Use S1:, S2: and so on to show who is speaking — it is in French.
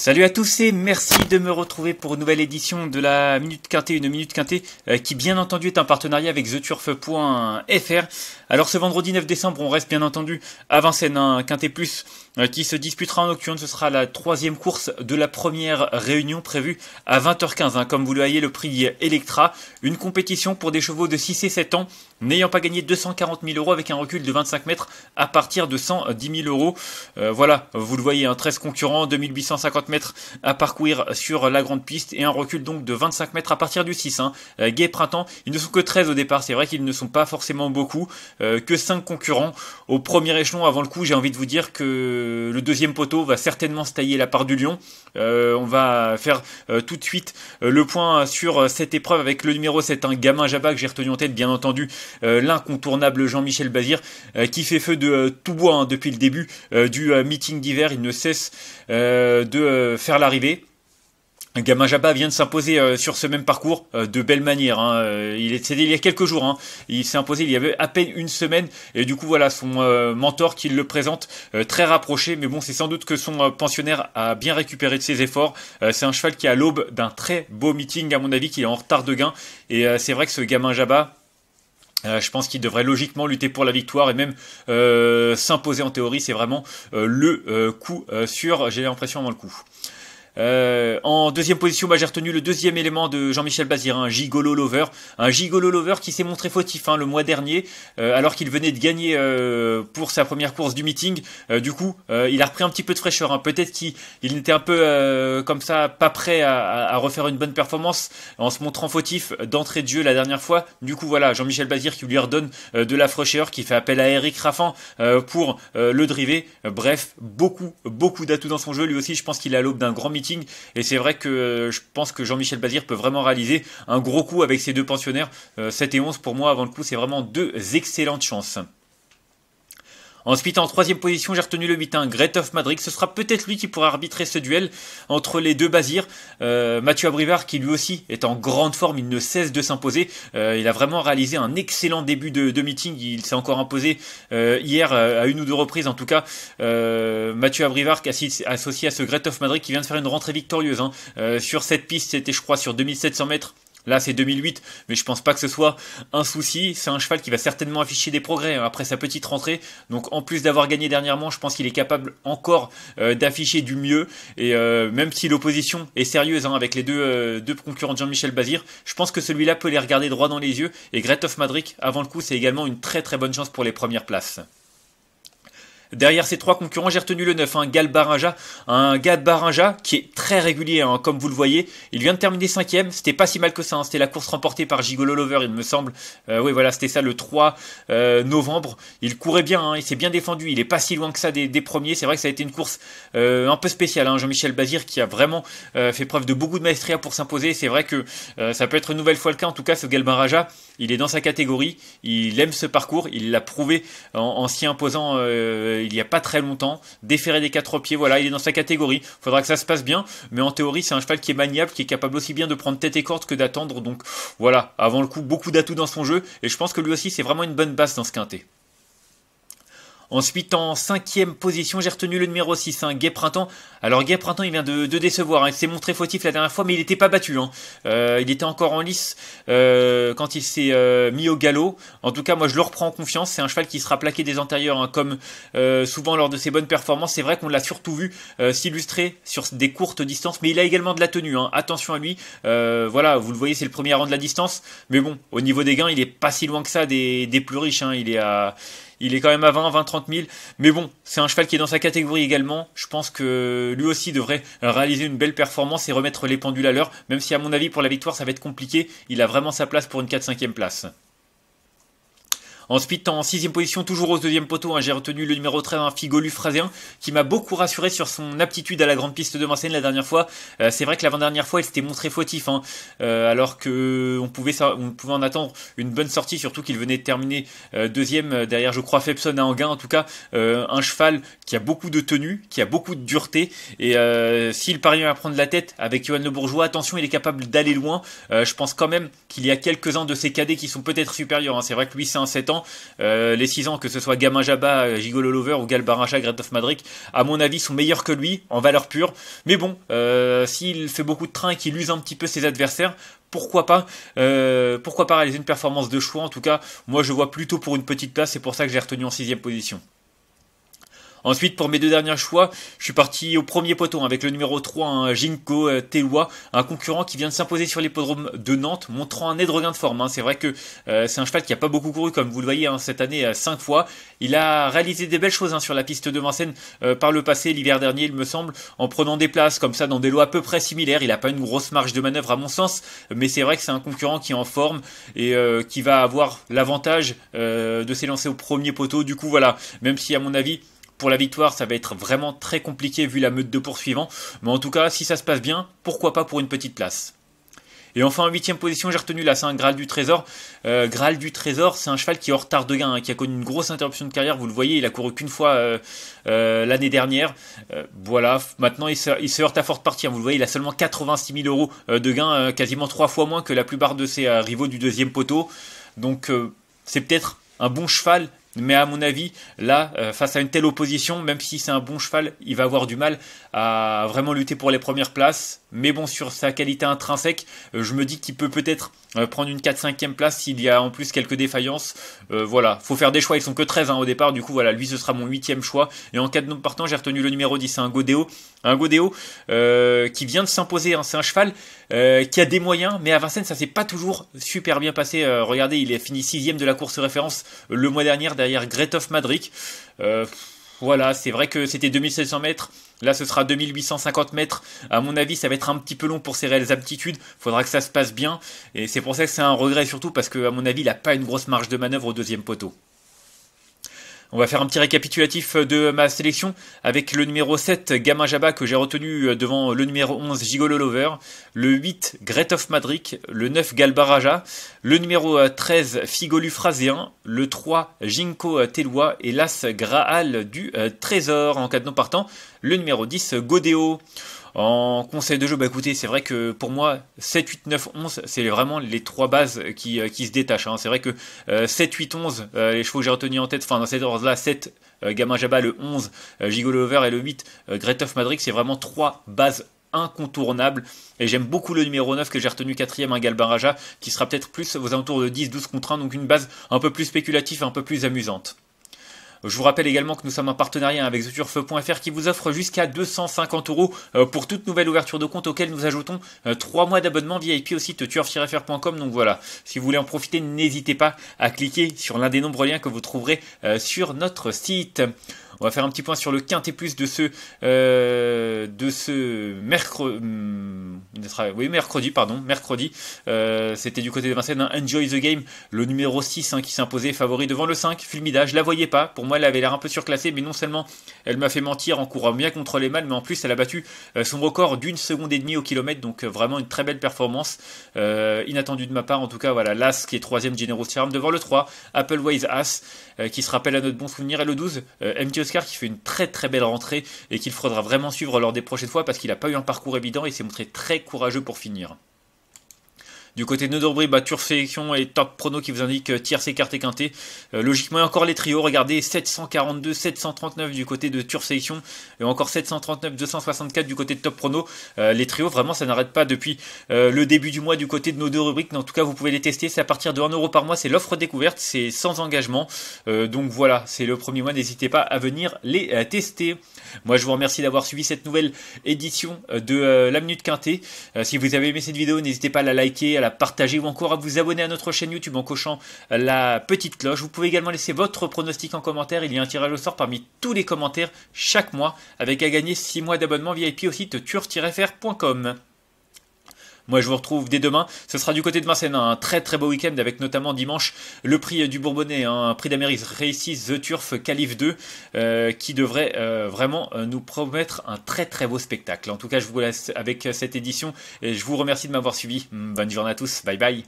S1: Salut à tous et merci de me retrouver pour une nouvelle édition de la Minute Quintée, une Minute Quintée euh, qui bien entendu est un partenariat avec TheTurf.fr. Alors ce vendredi 9 décembre, on reste bien entendu à Vincennes, un Quintet Plus euh, qui se disputera en octobre Ce sera la troisième course de la première réunion prévue à 20h15. Hein. comme vous le voyez, le prix Electra, une compétition pour des chevaux de 6 et 7 ans n'ayant pas gagné 240 000 euros avec un recul de 25 mètres à partir de 110 000 euros. Euh, voilà, vous le voyez, un 13 concurrents, 2850 mètres à parcourir sur la grande piste et un recul donc de 25 mètres à partir du 6. Hein. Euh, Gay Printemps, ils ne sont que 13 au départ, c'est vrai qu'ils ne sont pas forcément beaucoup, euh, que 5 concurrents. Au premier échelon avant le coup, j'ai envie de vous dire que le deuxième poteau va certainement se tailler la part du lion. Euh, on va faire euh, tout de suite euh, le point sur cette épreuve avec le numéro 7, un gamin Jabba que j'ai retenu en tête, bien entendu, l'incontournable Jean-Michel Bazir, qui fait feu de tout bois hein, depuis le début du meeting d'hiver. Il ne cesse de faire l'arrivée. Gamin Jabba vient de s'imposer euh, sur ce même parcours euh, de belle manière. Hein. Euh, il est cédé il y a quelques jours. Hein. Il s'est imposé il y avait à peine une semaine. Et du coup, voilà, son mentor qui le présente très rapproché. Mais bon, c'est sans doute que son pensionnaire a bien récupéré de ses efforts. c'est un cheval qui est à l'aube d'un très beau meeting, à mon avis, qui est en retard de gain. Et c'est vrai que ce Gamin Jabba, je pense qu'il devrait logiquement lutter pour la victoire et même s'imposer en théorie. C'est vraiment le coup sûr, j'ai l'impression, dans le coup. Euh, en deuxième position, bah, j'ai retenu le deuxième élément de Jean-Michel Bazir un gigolo lover, un gigolo lover qui s'est montré fautif hein, le mois dernier, euh, alors qu'il venait de gagner euh, pour sa première course du meeting. du coup, il a repris un petit peu de fraîcheur. Hein. Peut-être qu'il n'était un peu comme ça, pas prêt à, refaire une bonne performance en se montrant fautif d'entrée de jeu la dernière fois. Du coup, voilà, Jean-Michel Bazir qui lui redonne de la fraîcheur, qui fait appel à Eric Raffan pour le driver. Bref, beaucoup, beaucoup d'atouts dans son jeu. Lui aussi, je pense qu'il a à l'aube d'un grand et c'est vrai que euh, je pense que Jean-Michel Bazir peut vraiment réaliser un gros coup avec ses deux pensionnaires. 7 euh, et 11 pour moi avant le coup, c'est vraiment deux excellentes chances. Ensuite, en troisième position, j'ai retenu le mitin hein. Great of Madrid. Ce sera peut-être lui qui pourra arbitrer ce duel entre les deux Bazirs. Euh, Mathieu Abrivard, qui lui aussi est en grande forme, il ne cesse de s'imposer. Euh, il a vraiment réalisé un excellent début de, meeting. Il s'est encore imposé euh, hier euh, à une ou deux reprises, en tout cas. Mathieu Abrivard, associé à ce Great of Madrid, qui vient de faire une rentrée victorieuse hein. sur cette piste. C'était, je crois, sur 2700 mètres Là, c'est 2008, mais je pense pas que ce soit un souci. C'est un cheval qui va certainement afficher des progrès hein, après sa petite rentrée. Donc, en plus d'avoir gagné dernièrement, je pense qu'il est capable encore euh, d'afficher du mieux. Et euh, même si l'opposition est sérieuse hein, avec les euh, deux, concurrents de Jean-Michel Bazir, je pense que celui-là peut les regarder droit dans les yeux. Et Gret of avant le coup, c'est également une très très bonne chance pour les premières places. Derrière ces trois concurrents, j'ai retenu le 9, un hein, Gal un Gal qui est très régulier, hein, comme vous le voyez. Il vient de terminer cinquième, c'était pas si mal que ça, hein. c'était la course remportée par Gigolo Lover, il me semble. Euh, oui, voilà, c'était ça le 3 euh, novembre. Il courait bien, hein, il s'est bien défendu, il est pas si loin que ça des, premiers. C'est vrai que ça a été une course euh, un peu spéciale. Jean-Michel Bazir qui a vraiment fait preuve de beaucoup de maestria pour s'imposer. C'est vrai que ça peut être une nouvelle fois le cas. En tout cas, ce Gal il est dans sa catégorie, il aime ce parcours, il l'a prouvé en, en s'y imposant euh, il n'y a pas très longtemps. Déféré des quatre pieds, voilà, il est dans sa catégorie. Faudra que ça se passe bien. Mais en théorie, c'est un cheval qui est maniable, qui est capable aussi bien de prendre tête et corde que d'attendre. Donc voilà, avant le coup, beaucoup d'atouts dans son jeu. Et je pense que lui aussi, c'est vraiment une bonne base dans ce quintet. Ensuite, en cinquième position, j'ai retenu le numéro 6, hein, Printemps. Alors, Gay Printemps, il vient de, décevoir. Hein. Il s'est montré fautif la dernière fois, mais il n'était pas battu. Hein. Euh, il était encore en lice euh, quand il s'est euh, mis au galop. En tout cas, moi, je le reprends en confiance. C'est un cheval qui sera plaqué des antérieurs, hein, comme souvent lors de ses bonnes performances. C'est vrai qu'on l'a surtout vu s'illustrer sur des courtes distances, mais il a également de la tenue. Attention à lui. voilà, vous le voyez, c'est le premier rang de la distance. Mais bon, au niveau des gains, il n'est pas si loin que ça des, des plus riches. Il est à... Il est quand même à 20, 20, 30 000. Mais bon, c'est un cheval qui est dans sa catégorie également. Je pense que lui aussi devrait réaliser une belle performance et remettre les pendules à l'heure. Même si, à mon avis, pour la victoire, ça va être compliqué. Il a vraiment sa place pour une 4-5e place. Ensuite, en sixième position, toujours au deuxième poteau, hein, j'ai retenu le numéro 13, un Figolu qui m'a beaucoup rassuré sur son aptitude à la grande piste de Vincennes la dernière fois. Euh, c'est vrai que l'avant-dernière fois, il s'était montré fautif, hein, euh, alors qu'on pouvait, en attendre une bonne sortie, surtout qu'il venait de terminer euh, deuxième derrière, je crois, Febson à Anguin. En tout cas, un cheval qui a beaucoup de tenue, qui a beaucoup de dureté, et s'il parvient à prendre la tête avec Johan Le Bourgeois, attention, il est capable d'aller loin. je pense quand même qu'il y a quelques-uns de ses cadets qui sont peut-être supérieurs. Hein. C'est vrai que lui, c'est un 7 ans. Euh, les 6 ans, que ce soit Gamin Jabba, euh, Gigolo Lover ou Galbaracha, Great of Madrid, à mon avis, sont meilleurs que lui en valeur pure. Mais bon, euh, s'il fait beaucoup de trains et qu'il use un petit peu ses adversaires, pourquoi pas Pourquoi pas réaliser une performance de choix En tout cas, moi je vois plutôt pour une petite place, c'est pour ça que j'ai retenu en sixième position. Ensuite, pour mes deux derniers choix, je suis parti au premier poteau avec le numéro 3, un Jinko euh, un concurrent qui vient de s'imposer sur l'hippodrome de Nantes, montrant un nez regain de forme. Hein. C'est vrai que euh, c'est un cheval qui n'a pas beaucoup couru, comme vous le voyez, hein, cette année, euh, cinq fois. Il a réalisé des belles choses hein, sur la piste de Vincennes par le passé, l'hiver dernier, il me semble, en prenant des places comme ça dans des lois à peu près similaires. Il n'a pas une grosse marge de manœuvre à mon sens, mais c'est vrai que c'est un concurrent qui est en forme et qui va avoir l'avantage de s'élancer au premier poteau. Du coup, voilà, même si à mon avis, pour la victoire, ça va être vraiment très compliqué vu la meute de poursuivants. Mais en tout cas, si ça se passe bien, pourquoi pas pour une petite place. Et enfin, en huitième position, j'ai retenu là, c'est un Graal du Trésor. Euh, Graal du Trésor, c'est un cheval qui est en retard de gain, hein, qui a connu une grosse interruption de carrière. Vous le voyez, il a couru qu'une fois euh, euh, l'année dernière. voilà, maintenant il se, heurte à forte partie. Hein, vous le voyez, il a seulement 86 000 euros de gain, quasiment trois fois moins que la plupart de ses rivaux du deuxième poteau. Donc c'est peut-être un bon cheval, mais à mon avis, là, euh, face à une telle opposition, même si c'est un bon cheval, il va avoir du mal à vraiment lutter pour les premières places. Mais bon, sur sa qualité intrinsèque, euh, je me dis qu'il peut peut-être euh, prendre une 4-5e place s'il y a en plus quelques défaillances. voilà, faut faire des choix. Ils sont que 13 hein, au départ. Du coup, voilà, lui, ce sera mon 8 choix. Et en cas de non partant, j'ai retenu le numéro 10. C'est un Godéo. Un Godéo qui vient de s'imposer. Hein. C'est un cheval qui a des moyens, mais à Vincennes, ça s'est pas toujours super bien passé. regardez, il est fini 6 de la course référence le mois dernier derrière Gretoff euh, voilà, c'est vrai que c'était 2700 mètres. Là, ce sera 2850 mètres. À mon avis, ça va être un petit peu long pour ses réelles aptitudes. Faudra que ça se passe bien. Et c'est pour ça que c'est un regret surtout parce que, à mon avis, il n'a pas une grosse marge de manœuvre au deuxième poteau. On va faire un petit récapitulatif euh, de ma sélection avec le numéro 7, Gamin Jabba, que j'ai retenu euh, devant le numéro 11, Gigolo Lover, le 8, Great Madrick, le 9, Galbaraja, le numéro 13, euh, Figolu le 3, Jinko Telua et l'As Graal du Trésor en cas de non partant, le numéro 10, Godéo. En conseil de jeu, bah écoutez, c'est vrai que pour moi, 7, 8, 9, 11, c'est vraiment les trois bases qui, euh, qui se détachent. Hein. C'est vrai que 7, 8, 11, les chevaux que j'ai retenus en tête, enfin dans cette ordre-là, 7, euh, Gamin Jabba, le 11, euh, Gigolo et le 8, euh, Great of Madrid, c'est vraiment trois bases incontournables. Et j'aime beaucoup le numéro 9 que j'ai retenu quatrième, un hein, Galbaraja, qui sera peut-être plus aux alentours de 10-12 contre 1, donc une base un peu plus spéculative, un peu plus amusante. Je vous rappelle également que nous sommes en partenariat avec theturf.fr qui vous offre jusqu'à 250 euros euh, pour toute nouvelle ouverture de compte auquel nous ajoutons 3 euh, mois d'abonnement VIP au site turf Donc voilà, si vous voulez en profiter, n'hésitez pas à cliquer sur l'un des nombreux liens que vous trouverez euh, sur notre site. On va faire un petit point sur le quintet plus de ce, euh, de ce mercredi. Hum, oui, mercredi, pardon. Mercredi. Euh, c'était du côté de Vincennes. Hein. Enjoy the Game, le numéro 6 hein, qui s'imposait favori devant le 5. Fulmida, je la voyais pas. Pour moi, elle avait l'air un peu surclassée, mais non seulement elle m'a fait mentir en courant bien contre les mâles, mais en plus, elle a battu euh, son record d'une seconde et demie au kilomètre. Donc, vraiment une très belle performance. inattendue de ma part, en tout cas, voilà. L'As qui est troisième, Généros Charm devant le 3. Apple Appleways As, qui se rappelle à notre bon souvenir, et le 12. MTOC qui fait une très très belle rentrée et qu'il faudra vraiment suivre lors des prochaines fois parce qu'il n'a pas eu un parcours évident et s'est montré très courageux pour finir. Du côté de rubriques, bah, Turf sélection et Top Prono qui vous indique euh, tiercé, écarté, quinté. y euh, logiquement, encore les trios. Regardez, 742, 739 du côté de Turf sélection et encore 739, 264 du côté de Top Prono. Euh, les trios, vraiment, ça n'arrête pas depuis le début du mois du côté de nos deux rubriques. Mais en tout cas, vous pouvez les tester. C'est à partir de 1€ par mois. C'est l'offre découverte. C'est sans engagement. donc voilà, c'est le premier mois. N'hésitez pas à venir les tester. Moi, je vous remercie d'avoir suivi cette nouvelle édition de la Minute Quintée. si vous avez aimé cette vidéo, n'hésitez pas à la liker, à la partager ou encore à vous abonner à notre chaîne YouTube en cochant euh, la petite cloche. Vous pouvez également laisser votre pronostic en commentaire. Il y a un tirage au sort parmi tous les commentaires chaque mois avec à gagner 6 mois d'abonnement VIP au site tur moi, je vous retrouve dès demain. Ce sera du côté de Vincennes, hein. un très très beau week-end avec notamment dimanche le prix du Bourbonnais, hein. un prix d'Amérique Réussis The Turf Calif 2, euh, qui devrait euh, vraiment euh, nous promettre un très très beau spectacle. En tout cas, je vous laisse avec cette édition et je vous remercie de m'avoir suivi. Bonne journée à tous. Bye bye.